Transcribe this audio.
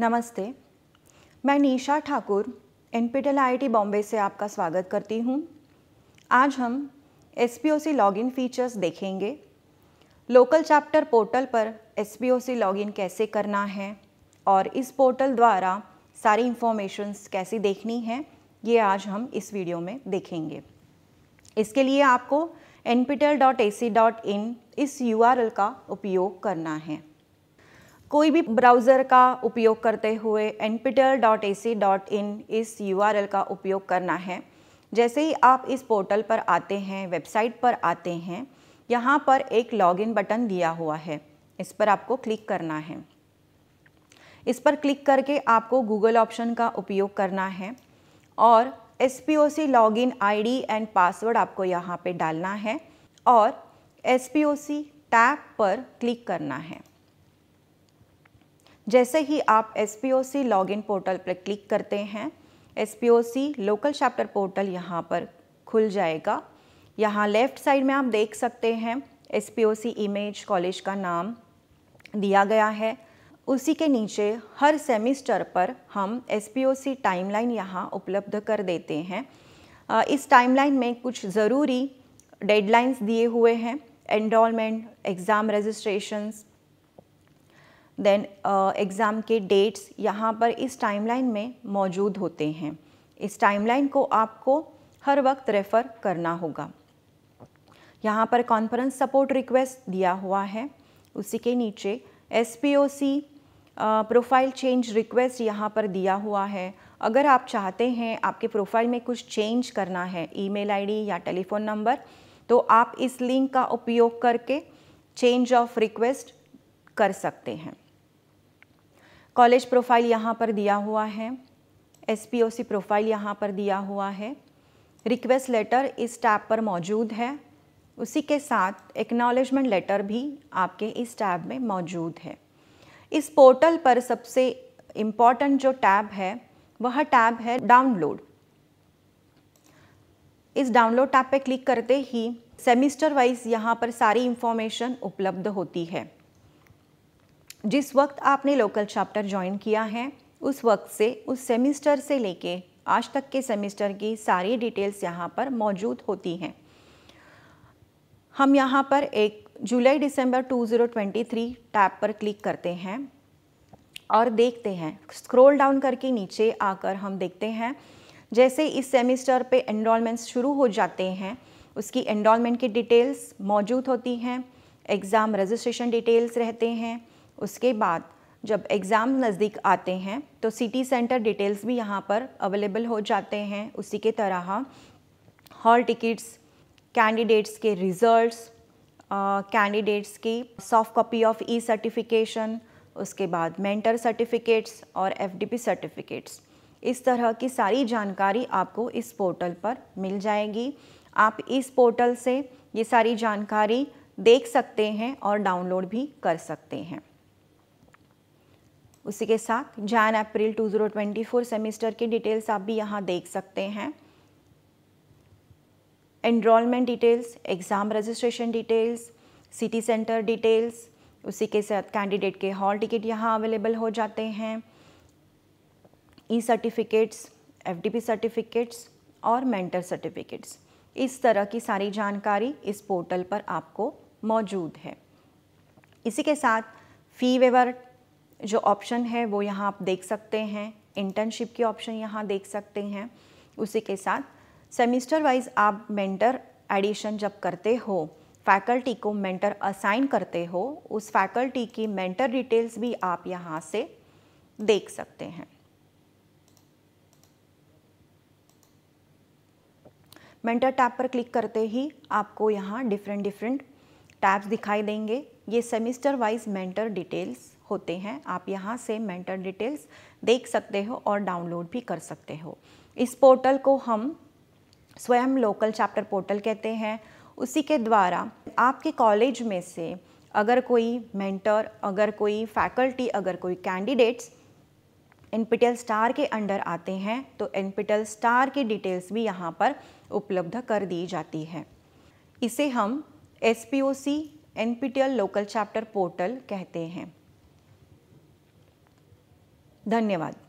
नमस्ते मैं Nisha Thakur N P I Bombay से आपका स्वागत करती हूँ आज हम S P O C login features देखेंगे लोकल चैप्टर पोर्टल पर S P O C login कैसे करना है और इस पोर्टल द्वारा सारी इन्फॉर्मेशन्स कैसे देखनी है ये आज हम इस वीडियो में देखेंगे इसके लिए आपको N P dot A C dot in इस यू आर एल का उपयोग करना है कोई भी ब्राउज़र का उपयोग करते हुए इन इस यूआरएल का उपयोग करना है जैसे ही आप इस पोर्टल पर आते हैं वेबसाइट पर आते हैं यहाँ पर एक लॉगिन बटन दिया हुआ है इस पर आपको क्लिक करना है इस पर क्लिक करके आपको गूगल ऑप्शन का उपयोग करना है और S P O C login I D and password आपको यहाँ पे डालना है और S P O C tab पर क्लिक करना है जैसे ही आप एस पी इन पोर्टल पर क्लिक करते हैं S P local chapter portal यहाँ पर खुल जाएगा यहाँ लेफ़्ट साइड में आप देख सकते हैं एस पी इमेज कॉलेज का नाम दिया गया है उसी के नीचे हर सेमिस्टर पर हम एस पी टाइमलाइन यहाँ उपलब्ध कर देते हैं इस टाइमलाइन में कुछ ज़रूरी डेडलाइंस दिए हुए हैं enrolment exam registrations then exam uh, के डेट्स यहाँ पर इस टाइमलाइन में मौजूद होते हैं इस टाइमलाइन को आपको हर वक्त रेफ़र करना होगा यहाँ पर कॉन्फ्रेंस सपोर्ट रिक्वेस्ट दिया हुआ है उसी के नीचे एस प्रोफाइल चेंज रिक्वेस्ट यहाँ पर दिया हुआ है अगर आप चाहते हैं आपके प्रोफाइल में कुछ चेंज करना है ईमेल आईडी या टेलीफोन नंबर तो आप इस लिंक का उपयोग करके चेंज ऑफ रिक्वेस्ट कर सकते हैं कॉलेज प्रोफाइल यहाँ पर दिया हुआ है एस प्रोफाइल यहाँ पर दिया हुआ है रिक्वेस्ट लेटर इस टैब पर मौजूद है उसी के साथ एक्नॉलेजमेंट लेटर भी आपके इस टैब में मौजूद है इस पोर्टल पर सबसे इम्पॉर्टेंट जो टैब है वह टैब है डाउनलोड इस डाउनलोड टैब पर क्लिक करते ही सेमिस्टर वाइज यहाँ पर सारी इंफॉर्मेशन उपलब्ध होती है जिस वक्त आपने लोकल चैप्टर ज्वाइन किया है उस वक्त से उस सेमिस्टर से लेके आज तक के सेमिस्टर की सारी डिटेल्स यहाँ पर मौजूद होती हैं हम यहाँ पर एक जुलाई दिसंबर 2023 टैब पर क्लिक करते हैं और देखते हैं स्क्रॉल डाउन करके नीचे आकर हम देखते हैं जैसे इस सेमिस्टर पे एनरोलमेंट्स शुरू हो जाते हैं उसकी एनरोलमेंट की डिटेल्स मौजूद होती हैं एग्ज़ाम रजिस्ट्रेशन डिटेल्स रहते हैं उसके बाद जब एग्ज़ाम नज़दीक आते हैं तो सिटी सेंटर डिटेल्स भी यहाँ पर अवेलेबल हो जाते हैं उसी के तरह हॉल टिकट्स कैंडिडेट्स के रिज़ल्ट्स कैंडिडेट्स की soft copy of E certification उसके बाद मेंटर सर्टिफिकेट्स और एफडीपी सर्टिफिकेट्स इस तरह की सारी जानकारी आपको इस पोर्टल पर मिल जाएगी आप इस पोर्टल से ये सारी जानकारी देख सकते हैं और डाउनलोड भी कर सकते हैं उसी के साथ जैन अप्रैल 2024 सेमेस्टर की डिटेल्स आप भी यहाँ देख सकते हैं enrolment details exam registration details city centre details उसी के साथ कैंडिडेट के हॉल टिकट यहाँ अवेलेबल हो जाते हैं ई सर्टिफिकेट्स एफ सर्टिफिकेट्स और मेंटर सर्टिफिकेट्स इस तरह की सारी जानकारी इस पोर्टल पर आपको मौजूद है इसी के साथ फ़ी वेवर जो ऑप्शन है वो यहाँ आप देख सकते हैं इंटर्नशिप की ऑप्शन यहाँ देख सकते हैं उसी के साथ सेमिस्टर वाइज आप मेंटर एडिशन जब करते हो फैकल्टी को मेंटर असाइन करते हो उस फैकल्टी की मेंटर डिटेल्स भी आप यहाँ से देख सकते हैं मेंटर टैब पर क्लिक करते ही आपको यहाँ डिफरेंट डिफरेंट टैब्स दिखाई देंगे ये सेमिस्टर वाइज मेंटर डिटेल्स होते हैं आप यहाँ से मेंटर डिटेल्स देख सकते हो और डाउनलोड भी कर सकते हो इस पोर्टल को हम स्वयं लोकल चैप्टर पोर्टल कहते हैं उसी के द्वारा आपके कॉलेज में से अगर कोई मेंटर अगर कोई फैकल्टी अगर कोई कैंडिडेट्स एनपीटल स्टार के अंडर आते हैं तो एनपीटेल स्टार की डिटेल्स भी यहाँ पर उपलब्ध कर दी जाती है इसे हम S P O C N P L local chapter portal कहते हैं धन्यवाद